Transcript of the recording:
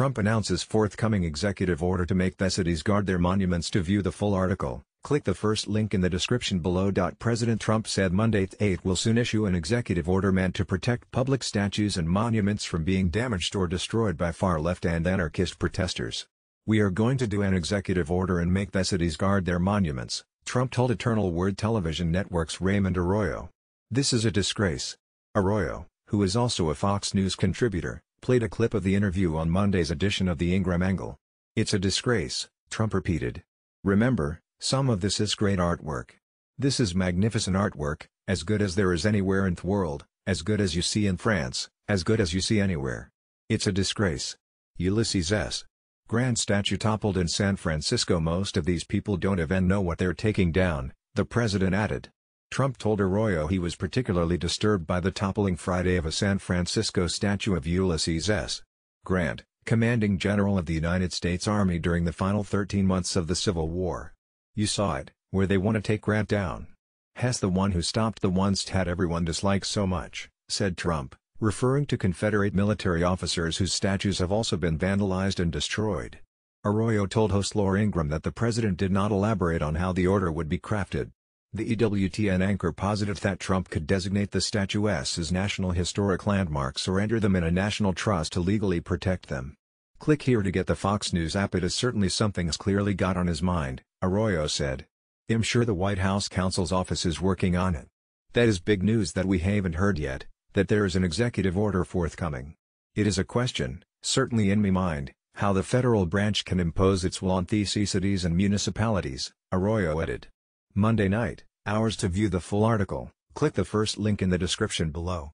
Trump announces forthcoming executive order to make the cities guard their monuments to view the full article, click the first link in the description below. President Trump said Monday 8 will soon issue an executive order meant to protect public statues and monuments from being damaged or destroyed by far-left and anarchist protesters. We are going to do an executive order and make the cities guard their monuments, Trump told Eternal Word Television Network's Raymond Arroyo. This is a disgrace. Arroyo, who is also a Fox News contributor, played a clip of the interview on Monday's edition of the Ingram Angle. It's a disgrace, Trump repeated. Remember, some of this is great artwork. This is magnificent artwork, as good as there is anywhere in the world, as good as you see in France, as good as you see anywhere. It's a disgrace. Ulysses S. Grand statue toppled in San Francisco Most of these people don't even know what they're taking down, the president added. Trump told Arroyo he was particularly disturbed by the toppling Friday of a San Francisco statue of Ulysses S. Grant, commanding general of the United States Army during the final 13 months of the Civil War. You saw it, where they want to take Grant down. Hess the one who stopped the ones had everyone dislikes so much, said Trump, referring to Confederate military officers whose statues have also been vandalized and destroyed. Arroyo told host Laura Ingram that the president did not elaborate on how the order would be crafted. The EWTN anchor positive that Trump could designate the statues as National Historic Landmarks or enter them in a National Trust to legally protect them. Click here to get the Fox News app it is certainly something's clearly got on his mind, Arroyo said. I'm sure the White House counsel's office is working on it. That is big news that we haven't heard yet, that there is an executive order forthcoming. It is a question, certainly in me mind, how the federal branch can impose its will on these cities and municipalities, Arroyo added. Monday night, hours to view the full article, click the first link in the description below.